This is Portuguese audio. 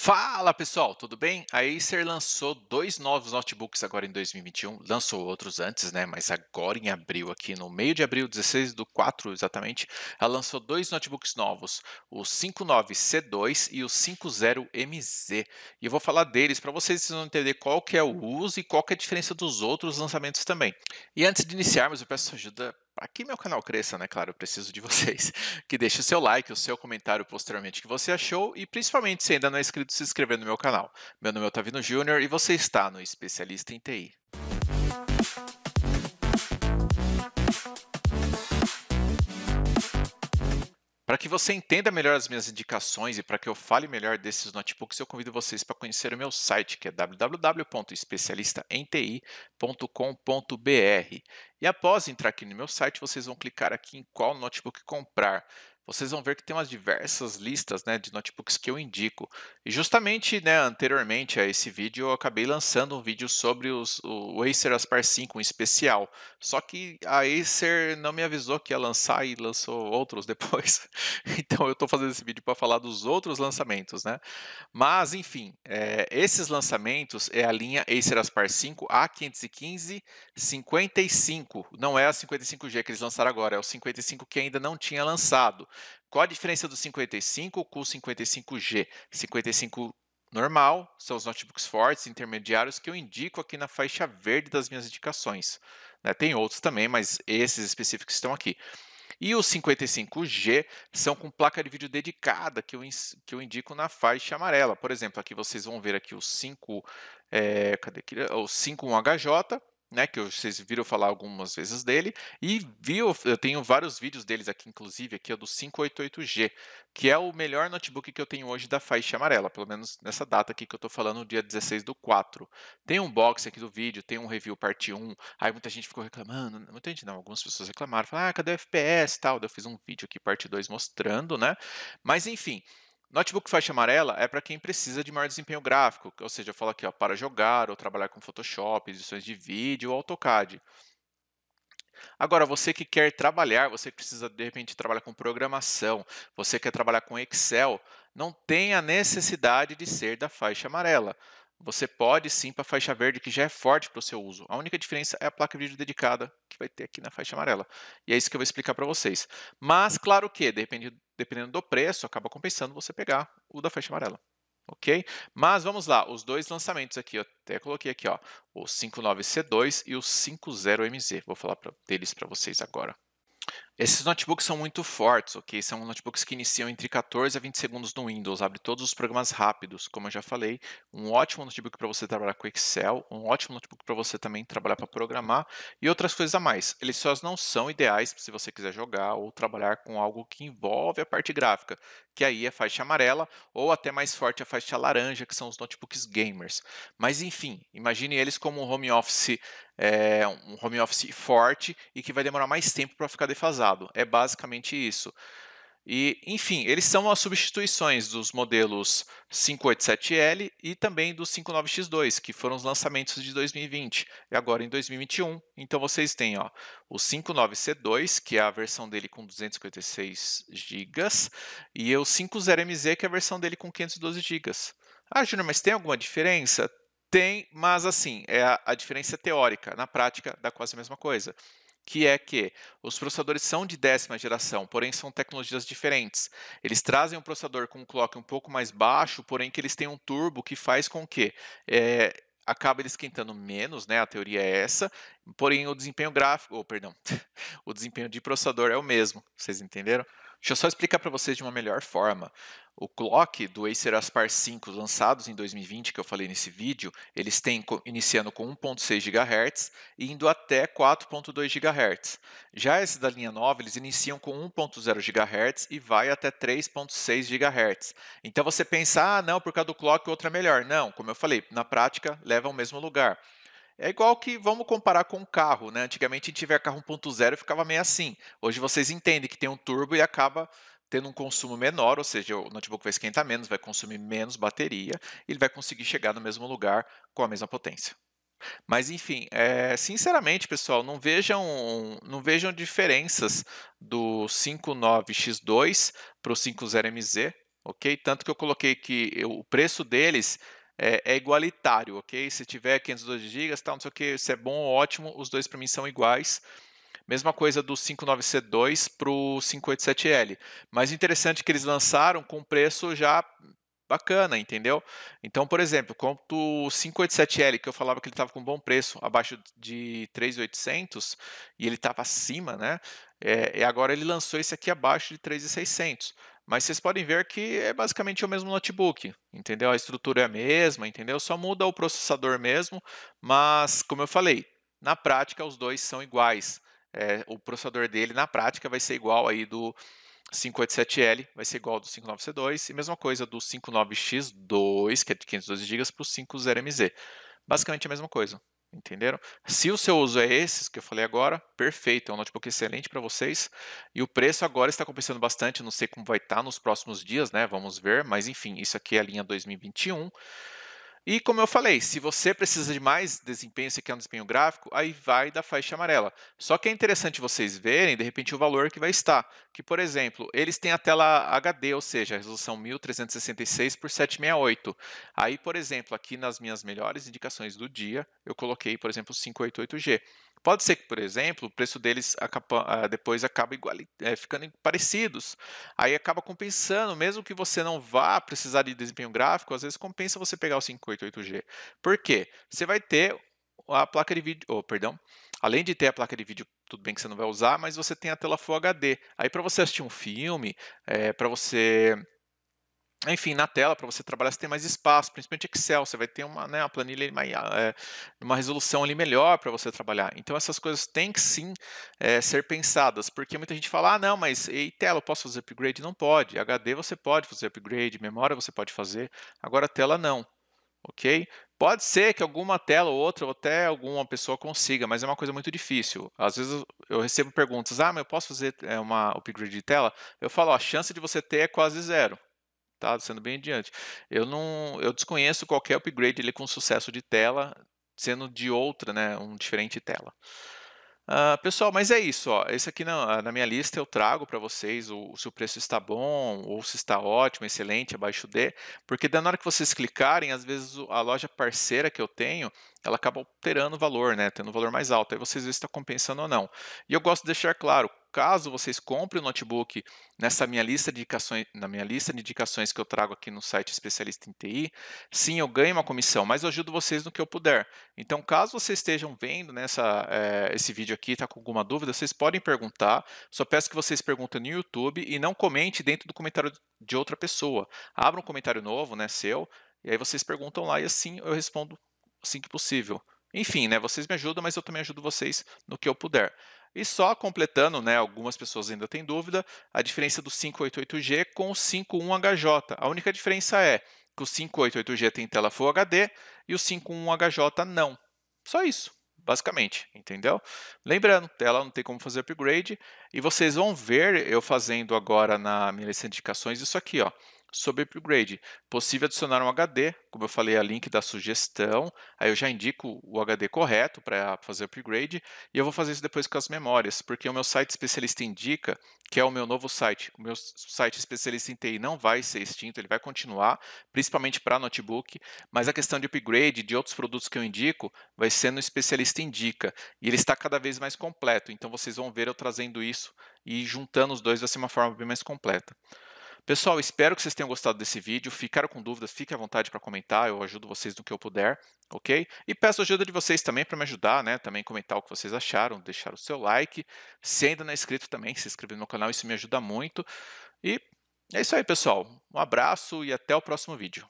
Fala pessoal, tudo bem? A Acer lançou dois novos notebooks agora em 2021, lançou outros antes, né? Mas agora em abril, aqui no meio de abril, 16 do 4 exatamente, ela lançou dois notebooks novos, o 59C2 e o 50MZ. E eu vou falar deles para vocês, entenderem vão entender qual que é o uso e qual que é a diferença dos outros lançamentos também. E antes de iniciarmos, eu peço ajuda para que meu canal cresça, né? Claro, eu preciso de vocês. Que deixe o seu like, o seu comentário posteriormente que você achou e principalmente se ainda não é inscrito, se inscrever no meu canal. Meu nome é Otavino Júnior e você está no Especialista em TI. Para que você entenda melhor as minhas indicações e para que eu fale melhor desses notebooks, eu convido vocês para conhecer o meu site, que é www.especialistaenti.com.br. E após entrar aqui no meu site, vocês vão clicar aqui em qual notebook comprar vocês vão ver que tem umas diversas listas né, de notebooks que eu indico. E justamente né, anteriormente a esse vídeo, eu acabei lançando um vídeo sobre os, o Acer Aspire 5, um especial. Só que a Acer não me avisou que ia lançar e lançou outros depois. Então eu estou fazendo esse vídeo para falar dos outros lançamentos. Né? Mas, enfim, é, esses lançamentos é a linha Acer Aspire 5 A515 55. Não é a 55G que eles lançaram agora, é o 55 que ainda não tinha lançado. Qual a diferença do 55 com o 55G? 55 normal são os notebooks fortes, intermediários, que eu indico aqui na faixa verde das minhas indicações. Né? Tem outros também, mas esses específicos estão aqui. E os 55G são com placa de vídeo dedicada, que eu, que eu indico na faixa amarela. Por exemplo, aqui vocês vão ver aqui o 5, é, eh, cadê aqui? O 51HJ né, que vocês viram falar algumas vezes dele, e viu, eu tenho vários vídeos deles aqui, inclusive, aqui é do 588G, que é o melhor notebook que eu tenho hoje da faixa amarela, pelo menos nessa data aqui que eu estou falando, dia 16 do 4. Tem um box aqui do vídeo, tem um review parte 1, aí muita gente ficou reclamando, muita gente não, algumas pessoas reclamaram, falaram, ah, cadê o FPS e tal, eu fiz um vídeo aqui parte 2 mostrando, né, mas enfim... Notebook faixa amarela é para quem precisa de maior desempenho gráfico, ou seja, eu falo aqui ó, para jogar ou trabalhar com Photoshop, edições de vídeo ou AutoCAD. Agora, você que quer trabalhar, você que precisa de repente trabalhar com programação, você quer trabalhar com Excel, não tem a necessidade de ser da faixa amarela. Você pode sim para a faixa verde, que já é forte para o seu uso. A única diferença é a placa de vídeo dedicada que vai ter aqui na faixa amarela. E é isso que eu vou explicar para vocês. Mas, claro que, repente dependendo do preço, acaba compensando você pegar o da faixa amarela. Ok? Mas vamos lá, os dois lançamentos aqui, eu até coloquei aqui, ó, o 59C2 e o 50MZ. Vou falar pra, deles para vocês agora. Esses notebooks são muito fortes, ok? São notebooks que iniciam entre 14 a 20 segundos no Windows, abre todos os programas rápidos, como eu já falei. Um ótimo notebook para você trabalhar com Excel, um ótimo notebook para você também trabalhar para programar e outras coisas a mais. Eles só não são ideais se você quiser jogar ou trabalhar com algo que envolve a parte gráfica, que aí é faixa amarela ou até mais forte a faixa laranja, que são os notebooks gamers. Mas enfim, imagine eles como um home office é, um home office forte e que vai demorar mais tempo para ficar defasado. É basicamente isso. E, enfim, eles são as substituições dos modelos 587L e também do 59X2, que foram os lançamentos de 2020 e agora em 2021. Então vocês têm ó, o 59C2, que é a versão dele com 256 GB, e o 50MZ, que é a versão dele com 512 GB. Ah, Júnior, mas tem alguma diferença? Tem, mas assim, é a, a diferença teórica. Na prática, dá quase a mesma coisa que é que os processadores são de décima geração, porém são tecnologias diferentes. Eles trazem um processador com um clock um pouco mais baixo, porém que eles têm um turbo que faz com que é, eh, acabe ele esquentando menos, né? A teoria é essa, porém o desempenho gráfico, ou oh, perdão, o desempenho de processador é o mesmo. Vocês entenderam? Deixa eu só explicar para vocês de uma melhor forma. O clock do Acer Aspar 5 lançados em 2020, que eu falei nesse vídeo, eles têm iniciando com 1.6 GHz e indo até 4.2 GHz. Já esses da linha nova, eles iniciam com 1.0 GHz e vai até 3.6 GHz. Então você pensa, ah, não, por causa do clock outra é melhor. Não, como eu falei, na prática leva ao mesmo lugar. É igual que vamos comparar com um carro, né? Antigamente a gente carro 1.0 e ficava meio assim. Hoje vocês entendem que tem um turbo e acaba tendo um consumo menor, ou seja, o notebook vai esquentar menos, vai consumir menos bateria, e ele vai conseguir chegar no mesmo lugar com a mesma potência. Mas enfim, é, sinceramente, pessoal, não vejam, não vejam diferenças do 59X2 para o 50MZ, ok? Tanto que eu coloquei que o preço deles é, é igualitário, ok? Se tiver 512 GB, tal, não sei o que, se é bom ou ótimo, os dois para mim são iguais. Mesma coisa do 59C2 para o 587L. Mas interessante é que eles lançaram com preço já bacana, entendeu? Então, por exemplo, quanto o 587L, que eu falava que ele estava com bom preço, abaixo de 3,800, e ele estava acima, né? É, e agora ele lançou esse aqui abaixo de 3,600. Mas vocês podem ver que é basicamente o mesmo notebook, entendeu? A estrutura é a mesma, entendeu? Só muda o processador mesmo, mas como eu falei, na prática os dois são iguais. É, o processador dele na prática vai ser igual aí do 587L, vai ser igual ao do 59C2 e mesma coisa do 59X2, que é de 512 GB, para o 50MZ. Basicamente a mesma coisa. Entenderam? Se o seu uso é esse que eu falei agora, perfeito, é um notebook excelente para vocês. E o preço agora está compensando bastante, não sei como vai estar tá nos próximos dias, né? Vamos ver, mas enfim, isso aqui é a linha 2021. E como eu falei, se você precisa de mais desempenho, se quer um desempenho gráfico, aí vai da faixa amarela. Só que é interessante vocês verem, de repente, o valor que vai estar. Que, por exemplo, eles têm a tela HD, ou seja, a resolução 1366 por 768. Aí, por exemplo, aqui nas minhas melhores indicações do dia, eu coloquei, por exemplo, 588G. Pode ser que, por exemplo, o preço deles ah, depois acabe igual, é, eh, ficando parecidos. Aí acaba compensando, mesmo que você não vá precisar de desempenho gráfico, às vezes compensa você pegar o 588G. Por quê? Você vai ter a placa de vídeo, oh, perdão, além de ter a placa de vídeo, tudo bem que você não vai usar, mas você tem a tela Full HD. Aí para você assistir um filme, é, eh, para você enfim, na tela para você trabalhar, você tem mais espaço, principalmente Excel, você vai ter uma, né, uma planilha, uma, é, ah, eh, uma resolução ali melhor para você trabalhar. Então essas coisas têm que sim é, ser pensadas, porque muita gente fala, ah, não, mas e tela, eu posso fazer upgrade? Não pode. HD você pode fazer upgrade, memória você pode fazer, agora tela não, ok? Pode ser que alguma tela ou outra, ou até alguma pessoa consiga, mas é uma coisa muito difícil. Às vezes eu recebo perguntas, ah, mas eu posso fazer eh, uma upgrade de tela? Eu falo, ó, a chance de você ter é quase zero tá? Sendo bem adiante. Eu não, eu desconheço qualquer upgrade ele com sucesso de tela, sendo de outra, né, um diferente tela. Uh, pessoal, mas é isso. Ó. Esse aqui na, na minha lista eu trago para vocês o, se o preço está bom ou se está ótimo, excelente, abaixo de, porque na hora que vocês clicarem, às vezes a loja parceira que eu tenho, ela acaba alterando o valor, né, tendo um valor mais alto. Aí vocês veem se está compensando ou não. E eu gosto de deixar claro, caso vocês comprem o notebook nessa minha lista de indicações, na minha lista de indicações que eu trago aqui no site especialista em TI, sim, eu ganho uma comissão, mas eu ajudo vocês no que eu puder. Então, caso vocês estejam vendo nessa, é, esse vídeo aqui, está com alguma dúvida, vocês podem perguntar. Só peço que vocês perguntem no YouTube e não comente dentro do comentário de outra pessoa. Abra um comentário novo, né, seu, e aí vocês perguntam lá e assim eu respondo assim que possível. Enfim, né, vocês me ajudam, mas eu também ajudo vocês no que eu puder. E só completando, né, algumas pessoas ainda têm dúvida, a diferença do 588G com o 51HJ. A única diferença é que o 588G tem tela Full HD e o 51HJ não. Só isso, basicamente, entendeu? Lembrando, tela não tem como fazer upgrade e vocês vão ver eu fazendo agora na minha lista de indicações isso aqui, ó sobre upgrade. Possível adicionar um HD, como eu falei, a link da sugestão. Aí eu já indico o HD correto para fazer upgrade. E eu vou fazer isso depois com as memórias, porque o meu site especialista indica, que é o meu novo site. O meu site especialista em TI não vai ser extinto, ele vai continuar, principalmente para notebook. Mas a questão de upgrade de outros produtos que eu indico vai ser no especialista indica. E ele está cada vez mais completo. Então vocês vão ver eu trazendo isso e juntando os dois vai ser uma forma bem mais completa. Pessoal, espero que vocês tenham gostado desse vídeo. Ficaram com dúvidas, fiquem à vontade para comentar, eu ajudo vocês no que eu puder, ok? E peço a ajuda de vocês também para me ajudar, né? Também comentar o que vocês acharam, deixar o seu like. Se ainda não é inscrito também, se inscrever no meu canal, isso me ajuda muito. E é isso aí, pessoal. Um abraço e até o próximo vídeo.